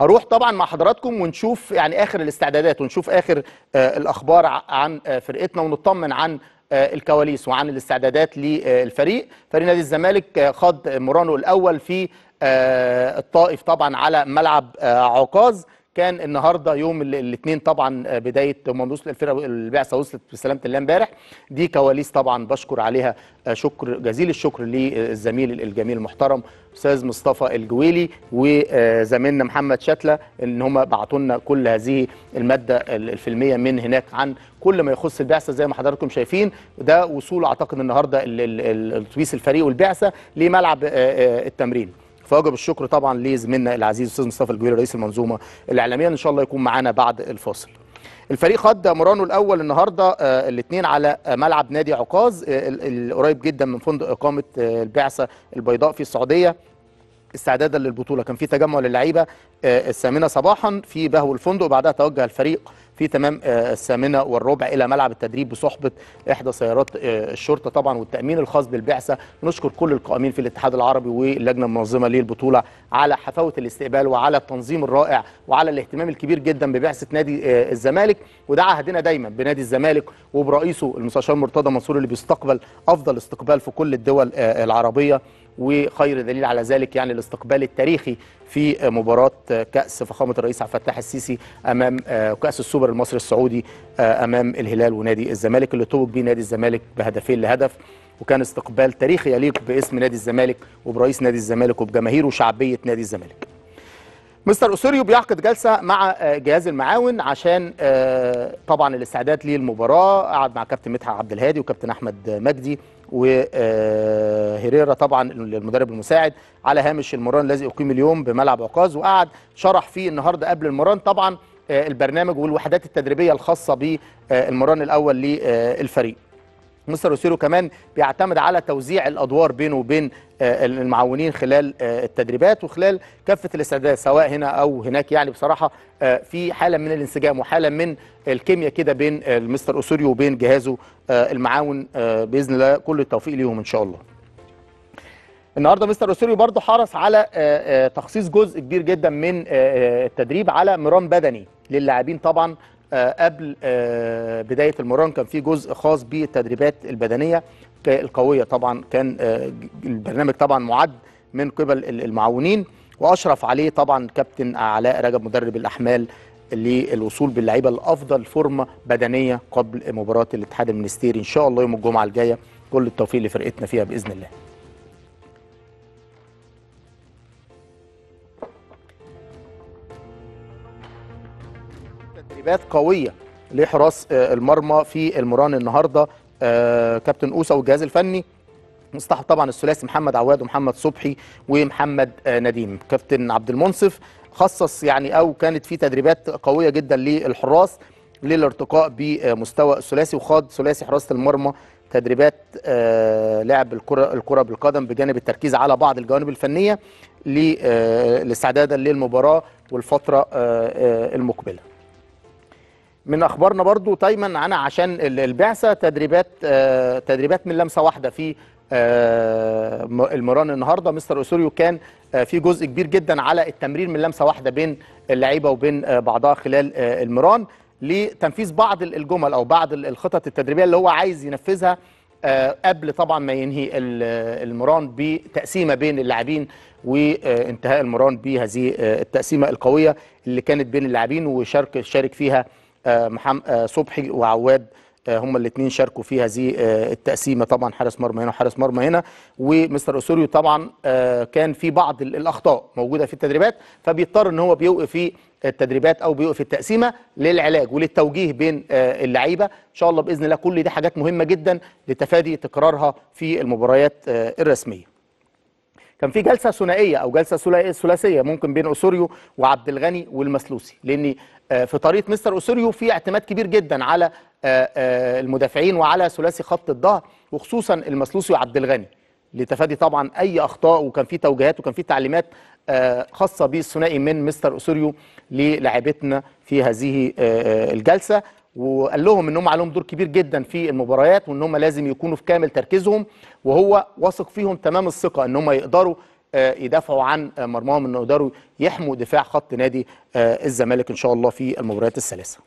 هروح طبعا مع حضراتكم ونشوف يعني اخر الاستعدادات ونشوف اخر آه، الاخبار عن آه، فرقتنا ونطمن عن آه، الكواليس وعن الاستعدادات للفريق فريق نادي الزمالك خاض مرانه الاول في الطائف طبعا على ملعب عكاظ كان النهارده يوم الاثنين طبعا آه، بدايه هم الفرقه البعثه وصلت بسلامه الله امبارح دي كواليس طبعا بشكر عليها آه، شكر جزيل الشكر للزميل الجميل المحترم استاذ مصطفى الجويلي وزميلنا محمد شتله ان هم بعتوا لنا كل هذه الماده الفيلميه من هناك عن كل ما يخص البعثه زي ما حضراتكم شايفين ده وصول اعتقد النهارده الاتوبيس الفريق والبعثه لملعب آه، التمرين فوجب الشكر طبعا لزميلنا العزيز استاذ مصطفى الجويري رئيس المنظومه الاعلاميه ان شاء الله يكون معانا بعد الفاصل الفريق خد مرانه الاول النهارده آه، الاثنين على ملعب نادي عكاظ آه، القريب جدا من فندق اقامه آه، البعثه البيضاء في السعوديه استعدادا للبطوله كان في تجمع للعيبه الثامنه صباحا في بهو الفندق وبعدها توجه الفريق في تمام آه، الثامنه والربع الى ملعب التدريب بصحبه احدى سيارات آه، الشرطه طبعا والتامين الخاص بالبعثه نشكر كل القائمين في الاتحاد العربي واللجنه المنظمه للبطوله على حفاوه الاستقبال وعلى التنظيم الرائع وعلى الاهتمام الكبير جدا ببعثه نادي آه، الزمالك وده عهدنا دايما بنادي الزمالك وبرئيسه المستشار مرتضى منصور اللي بيستقبل افضل استقبال في كل الدول العربيه وخير دليل على ذلك يعني الاستقبال التاريخي في مباراه كاس فخامه الرئيس عبد الفتاح السيسي امام آه، كاس السوبر المصري السعودي آه، امام الهلال ونادي الزمالك اللي توج بيه نادي الزمالك بهدفين لهدف وكان استقبال تاريخي يليق باسم نادي الزمالك وبرئيس نادي الزمالك وبجماهيره وشعبيه نادي الزمالك. مستر اوسوريو بيعقد جلسه مع آه، جهاز المعاون عشان طبعا الاستعداد للمباراه قعد مع كابتن مدحت عبد الهادي وكابتن احمد مجدي وهيريرا طبعا المدرب المساعد على هامش المران الذي اقيم اليوم بملعب عكاظ وقعد شرح فيه النهارده قبل المران طبعا آه، البرنامج والوحدات التدريبيه الخاصه بالمران الاول للفريق مستر اوسيرو كمان بيعتمد على توزيع الادوار بينه وبين آه، المعاونين خلال آه، التدريبات وخلال كافه الاستعدادات سواء هنا او هناك يعني بصراحه آه، في حاله من الانسجام وحاله من الكيمياء كده بين المستر اوسيريو وبين جهازه المعاون باذن الله كل التوفيق ليهم ان شاء الله. النهارده مستر اوسيريو برضه حرص على تخصيص جزء كبير جدا من التدريب على مران بدني للاعبين طبعا آه، قبل آه، بدايه المران كان في جزء خاص بالتدريبات البدنيه القويه طبعا كان آه، البرنامج طبعا معد من قبل المعاونين واشرف عليه طبعا كابتن علاء رجب مدرب الاحمال للوصول باللعيبه لافضل فورمه بدنيه قبل مباراه الاتحاد المنستيري ان شاء الله يوم الجمعه الجايه كل التوفيق لفرقتنا فيها باذن الله تدريبات قويه لحراس آه، المرمى في المران النهارده آه، كابتن اوسا والجهاز الفني مصطحب طبعا الثلاثي محمد عواد ومحمد صبحي ومحمد آه، نديم كابتن عبد المنصف خصص يعني او كانت في تدريبات قويه جدا للحراس للارتقاء بمستوى الثلاثي وخاض ثلاثي حراسه المرمى تدريبات لعب الكره الكره بالقدم بجانب التركيز على بعض الجوانب الفنيه لاستعدادا للمباراه والفتره المقبله من اخبارنا برضو دايما انا عشان البعثه تدريبات آه، تدريبات من لمسه واحده في آه، المران النهارده مستر اسوريو كان آه، في جزء كبير جدا على التمرير من لمسه واحده بين اللعيبه وبين بعضها خلال المران لتنفيذ بعض الجمل او بعض الخطط التدريبيه اللي هو عايز ينفذها قبل طبعا ما ينهي المران بتقسيمه بين اللاعبين وانتهاء المران بهذه التقسيمه القويه اللي كانت بين اللاعبين وشارك شارك فيها آه، آه، صبحي وعواد آه، هما الاثنين شاركوا في هذه التقسيمه طبعا حارس مرمى هنا وحارس مرمى هنا ومستر اسوريو طبعا كان في بعض الاخطاء موجوده في التدريبات فبيضطر ان هو بيوقف في التدريبات او بيوقف التقسيمه للعلاج وللتوجيه بين اللعيبه ان شاء الله باذن الله كل دي حاجات مهمه جدا لتفادي تكرارها في المباريات الرسميه كان في جلسه ثنائيه او جلسه ثلاثيه ممكن بين اسوريو وعبد الغني والمسلوسي لان آه، في طريقه مستر اسوريو في اعتماد كبير جدا على آه، آه، المدافعين وعلى ثلاثي خط الظهر وخصوصا المسلوسي وعبد الغني لتفادي طبعا اي اخطاء وكان في توجيهات وكان في تعليمات خاصه بالثنائي من مستر اسوريو للاعبتنا في هذه الجلسه وقال لهم ان هم عليهم دور كبير جدا في المباريات وان هم لازم يكونوا في كامل تركيزهم وهو واثق فيهم تمام الثقه ان هم يقدروا آه، يدافعوا عن آه، مرماهم انه يقدروا يحموا دفاع خط نادي آه، الزمالك ان شاء الله في المباريات الثلاثه